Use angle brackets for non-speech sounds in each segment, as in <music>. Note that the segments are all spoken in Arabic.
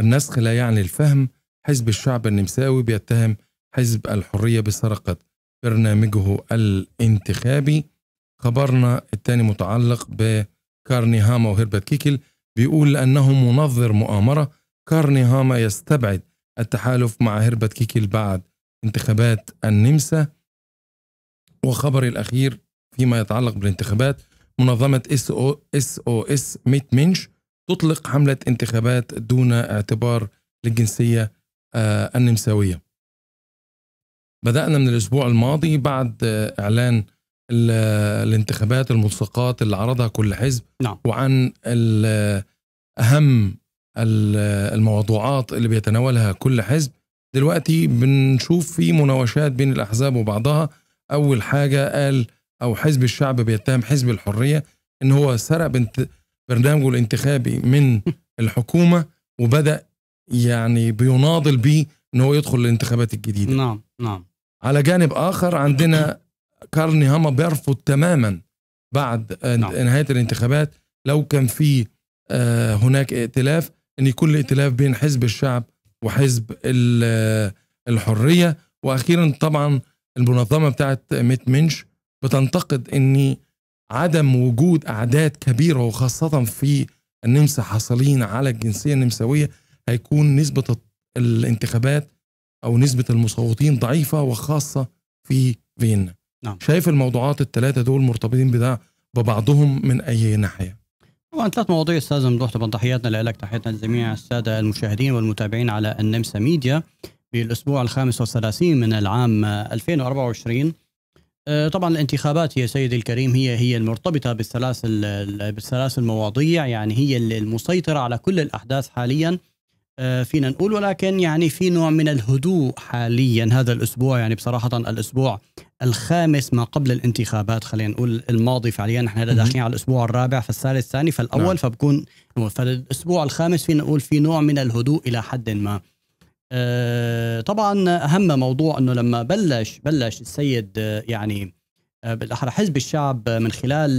النسخ لا يعني الفهم حزب الشعب النمساوي بيتهم حزب الحرية بسرقة برنامجه الانتخابي خبرنا الثاني متعلق بكارني هاما وهربت كيكل بيقول أنه منظر مؤامرة كارني هاما يستبعد التحالف مع هربت كيكل بعد انتخابات النمسا وخبر الأخير فيما يتعلق بالانتخابات منظمة اس او اس او اس ميت منش تطلق حملة انتخابات دون اعتبار للجنسية آه، النمساوية بدأنا من الأسبوع الماضي بعد آه، إعلان الانتخابات الملصقات اللي عرضها كل حزب نعم. وعن أهم الموضوعات اللي بيتناولها كل حزب دلوقتي بنشوف في مناوشات بين الأحزاب وبعضها أول حاجة قال أو حزب الشعب بيتهم حزب الحرية إن هو سرق بنت برنامجه الانتخابي من <laughs> الحكومه وبدا يعني بيناضل به ان هو يدخل الانتخابات الجديده نعم نعم على جانب اخر عندنا كارني هاما بيرفض تماما بعد نعم. نهايه الانتخابات لو كان في آه، هناك ائتلاف ان يكون الائتلاف بين حزب الشعب وحزب الحريه واخيرا طبعا المنظمه بتاعت ميت منش بتنتقد اني عدم وجود اعداد كبيره وخاصه في النمسا حاصلين على الجنسيه النمساويه هيكون نسبه الانتخابات او نسبه المصوتين ضعيفه وخاصه في فيينا نعم. شايف الموضوعات الثلاثه دول مرتبطين بدا ببعضهم من اي ناحيه طبعا ثلاث مواضيع استاذ ممدوح طبعا تحياتنا لك تحياتنا لجميع الساده المشاهدين والمتابعين على النمسا ميديا في الاسبوع الخامس والثلاثين من العام 2024 آه، طبعا الانتخابات يا سيدي الكريم هي هي المرتبطه بالسلاسل بالسلاسل المواضيع يعني هي المسيطره على كل الاحداث حاليا آه، فينا نقول ولكن يعني في نوع من الهدوء حاليا هذا الاسبوع يعني بصراحه الاسبوع الخامس ما قبل الانتخابات خلينا نقول الماضي فعليا نحن هلا داخلين على الاسبوع الرابع فالثالث الثاني فالاول نعم. فبكون فالاسبوع الخامس فينا نقول في نوع من الهدوء الى حد ما آه، طبعا اهم موضوع انه لما بلش بلش السيد آه، يعني آه، بالاحرى حزب الشعب من خلال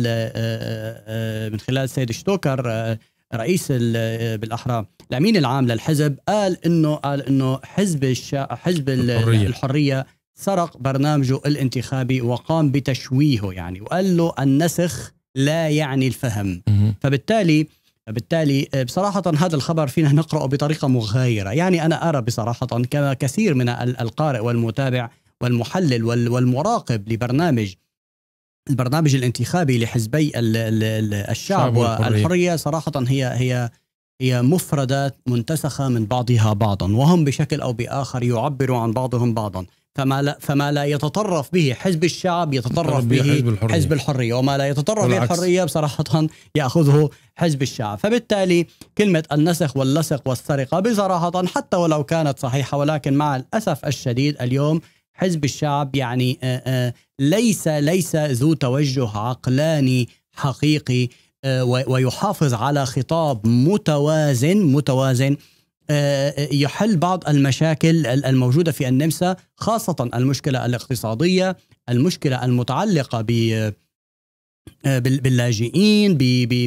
من خلال السيد شتوكر رئيس بالاحرى الامين العام للحزب قال انه قال انه حزب حزب الحريه, الحرية سرق برنامجه الانتخابي وقام بتشويهه يعني وقال له النسخ لا يعني الفهم فبالتالي بالتالي آه، بصراحة هذا الخبر فينا نقرأه بطريقة مغايرة يعني أنا أرى بصراحة كما كثير من القارئ والمتابع والمحلل والمراقب لبرنامج البرنامج الانتخابي لحزبي الشعب والحرية صراحة هي هي هي مفردات منتسخة من بعضها بعضا وهم بشكل أو بآخر يعبروا عن بعضهم بعضا فما لا فما لا يتطرف به حزب الشعب يتطرف به حزب الحرية. حزب الحريه وما لا يتطرف به الحريه بصراحه ياخذه حزب الشعب فبالتالي كلمه النسخ واللصق والسرقه بصراحه حتى ولو كانت صحيحه ولكن مع الاسف الشديد اليوم حزب الشعب يعني آه، آه، ليس ليس ذو توجه عقلاني حقيقي آه، ويحافظ على خطاب متوازن متوازن آه، يحل بعض المشاكل الموجوده في النمسا خاصه المشكله الاقتصاديه المشكله المتعلقه ب آه، باللاجئين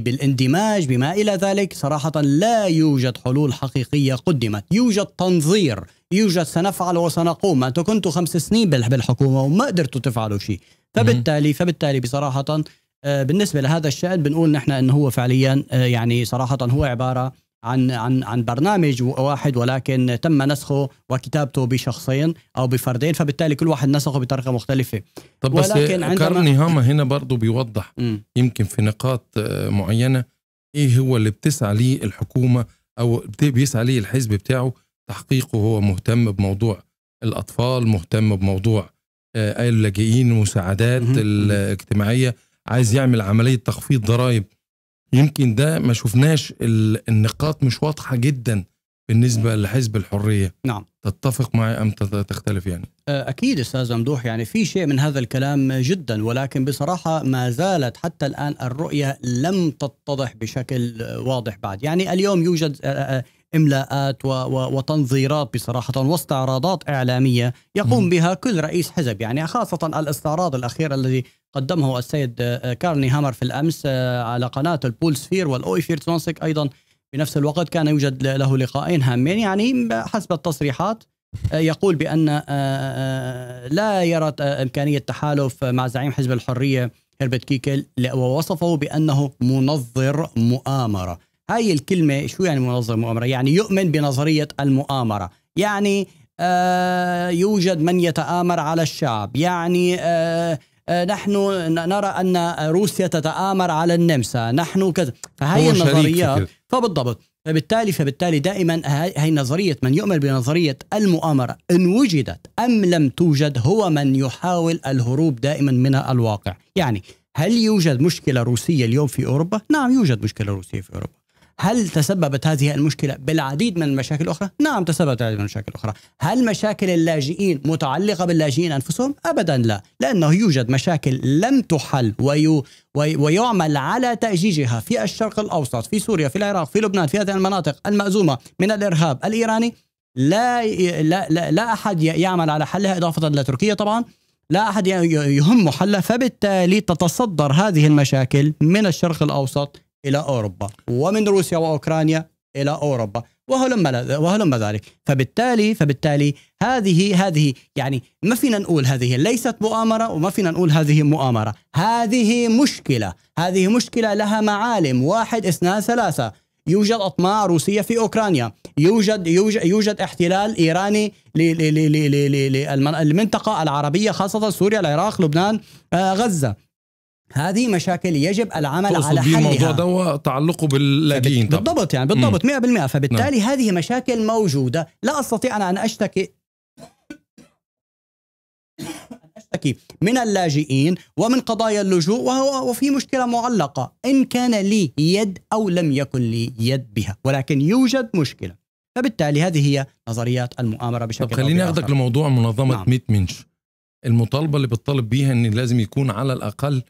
بالاندماج بما الى ذلك صراحه لا يوجد حلول حقيقيه قدمت يوجد تنظير يوجد سنفعل وسنقوم انتم كنت خمس سنين بالحكومه وما قدرتوا تفعلوا شيء فبالتالي فبالتالي بصراحه آه، بالنسبه لهذا الشان بنقول نحن انه هو فعليا يعني صراحه هو عباره عن عن عن برنامج واحد ولكن تم نسخه وكتابته بشخصين او بفردين فبالتالي كل واحد نسخه بطريقه مختلفه طب بس ولكن عندما كارني هاما هنا برضه بيوضح م. يمكن في نقاط آه، معينه ايه هو اللي بتسعى ليه الحكومه او بيسعى ليه الحزب بتاعه تحقيقه هو مهتم بموضوع الاطفال مهتم بموضوع آه، اللاجئين المساعدات الاجتماعيه عايز يعمل عمليه تخفيض ضرائب يمكن ده ما شفناش النقاط مش واضحه جدا بالنسبه لحزب الحريه نعم تتفق معي ام تختلف يعني آه، اكيد استاذ ممدوح يعني في شيء من هذا الكلام جدا ولكن بصراحه ما زالت حتى الان الرؤيه لم تتضح بشكل واضح بعد يعني اليوم يوجد آه، آه، املاءات و و وتنظيرات بصراحه واستعراضات اعلاميه يقوم بها كل رئيس حزب يعني خاصه الاستعراض الاخير الذي قدمه السيد آه، كارني هامر في الامس آه، على قناه البول سفير والاويفير تونسك ايضا في نفس الوقت كان يوجد له لقاءين هامين يعني حسب التصريحات آه، يقول بان لا يرى امكانيه تحالف مع زعيم حزب الحريه هيربت كيكل ووصفه بانه منظر مؤامره هاي الكلمة شو يعني منظمة مؤامرة يعني يؤمن بنظرية المؤامرة يعني آه يوجد من يتآمر على الشعب يعني آه آه نحن نرى أن روسيا تتآمر على النمسا نحن كذا فهي النظريات فبالضبط فبالتالي فبالتالي دائما هي نظرية من يؤمن بنظرية المؤامرة إن وجدت أم لم توجد هو من يحاول الهروب دائما من الواقع يعني هل يوجد مشكلة روسية اليوم في أوروبا؟ نعم يوجد مشكلة روسية في أوروبا هل تسببت هذه المشكلة بالعديد من المشاكل الأخرى؟ نعم تسببت العديد من المشاكل الأخرى هل مشاكل اللاجئين متعلقة باللاجئين أنفسهم؟ أبدا لا لأنه يوجد مشاكل لم تحل وي... وي ويعمل على تأجيجها في الشرق الأوسط في سوريا في العراق في لبنان في هذه المناطق المأزومة من الإرهاب الإيراني لا لا لا, لا أحد يعمل على حلها إضافة لتركيا طبعا لا أحد يهم حلها فبالتالي تتصدر هذه المشاكل من الشرق الأوسط إلى أوروبا ومن روسيا وأوكرانيا إلى أوروبا وهلم وهلم ذلك فبالتالي فبالتالي هذه هذه يعني ما فينا نقول هذه ليست مؤامره وما فينا نقول هذه مؤامره هذه مشكله هذه مشكله لها معالم واحد اثنان ثلاثه يوجد اطماع روسيه في اوكرانيا يوجد يوجد, يوجد احتلال ايراني للمنطقه العربيه خاصه سوريا العراق لبنان آه، غزه هذه مشاكل يجب العمل على حلها الموضوع ده تعلقه باللاجئين بالضبط يعني بالضبط 100% فبالتالي نعم. هذه مشاكل موجوده لا استطيع انا ان اشتكي اشتكي من اللاجئين ومن قضايا اللجوء وهو وفي مشكله معلقه ان كان لي يد او لم يكن لي يد بها ولكن يوجد مشكله فبالتالي هذه هي نظريات المؤامره بشكل طب خليني اخذك لموضوع منظمه نعم. ميت منش المطالبه اللي بتطالب بيها ان لازم يكون على الاقل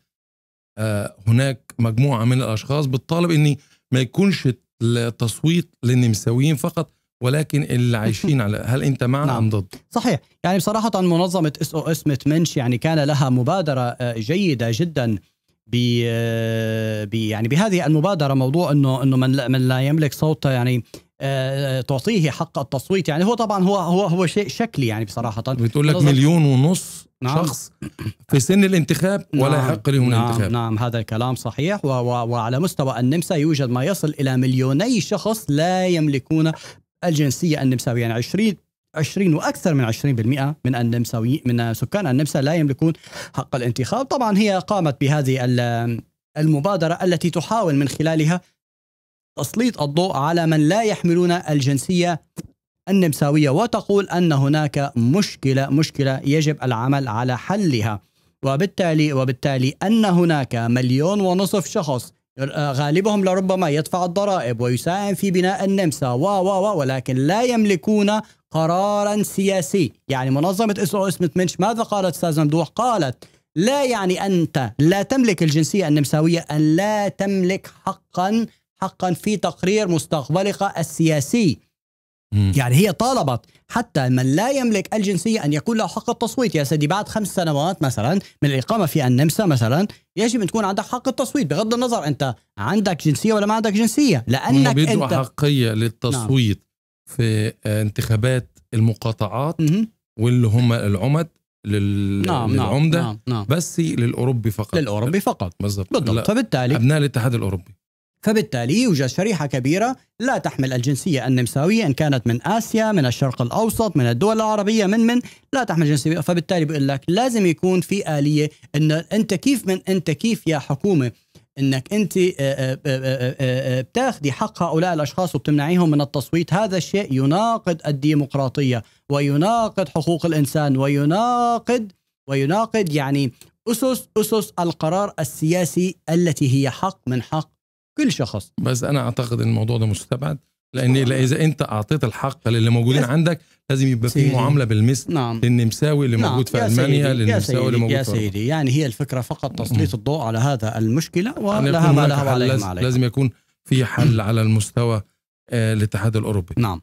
آه، هناك مجموعه من الاشخاص بتطالب أني ما يكونش التصويت للنمساويين فقط ولكن اللي عايشين على هل انت معنا نعم. ام ضد؟ صحيح يعني بصراحه منظمه اس او اس يعني كان لها مبادره آه، جيده جدا ب يعني بهذه المبادره موضوع انه انه من من لا يملك صوت يعني آه، آه، تعطيه حق التصويت يعني هو طبعا هو هو هو شيء شكلي يعني بصراحه بتقول لك مليون ونص نعم. شخص في سن الانتخاب نعم. ولا يحق لهم نعم. الانتخاب نعم هذا الكلام صحيح و و وعلى مستوى النمسا يوجد ما يصل الى مليوني شخص لا يملكون الجنسية النمساوية يعني 20 20 واكثر من 20% من النمساويين من سكان النمسا لا يملكون حق الانتخاب، طبعا هي قامت بهذه المبادره التي تحاول من خلالها تسليط الضوء على من لا يحملون الجنسيه النمساويه وتقول ان هناك مشكله مشكله يجب العمل على حلها وبالتالي وبالتالي ان هناك مليون ونصف شخص غالبهم لربما يدفع الضرائب ويساهم في بناء النمسا و و ولكن لا يملكون قرارا سياسي يعني منظمة اس او اس ماذا قالت أستاذ ممدوح قالت لا يعني أنت لا تملك الجنسية النمساوية أن لا تملك حقا حقا في تقرير مستقبلك السياسي مم. يعني هي طالبت حتى من لا يملك الجنسية أن يكون له حق التصويت يا سيدي بعد خمس سنوات مثلا من الإقامة في النمسا مثلا يجب أن تكون عندك حق التصويت بغض النظر أنت عندك جنسية ولا ما عندك جنسية لأنك أنت حقية للتصويت نعم. في آه، انتخابات المقاطعات مم. واللي هم العمد لل... نعم،, نعم للعمدة نعم نعم. بس للأوروبي فقط للأوروبي فقط بالضبط فبالتالي أبناء الاتحاد الأوروبي فبالتالي يوجد شريحة كبيرة لا تحمل الجنسية النمساوية إن كانت من آسيا من الشرق الأوسط من الدول العربية من من لا تحمل جنسية فبالتالي بقول لك لازم يكون في آلية إن أنت كيف من أنت كيف يا حكومة انك انت آه، آه، آه، بتاخذي حق هؤلاء الاشخاص وبتمنعيهم من التصويت هذا الشيء يناقض الديمقراطيه ويناقض حقوق الانسان ويناقض ويناقض يعني اسس اسس القرار السياسي التي هي حق من حق كل شخص بس انا اعتقد ان الموضوع ده مستبعد لان اذا انت اعطيت الحق للي موجودين عندك لازم يبقى في معامله بالمثل نعم. للنمساوي اللي نعم. موجود في المانيا للنمساوي اللي موجود يا سيدي في يعني هي الفكره فقط تسليط الضوء على هذا المشكله ولها ما لها وعليها ما لازم يكون في حل على المستوى آه، الاتحاد الاوروبي نعم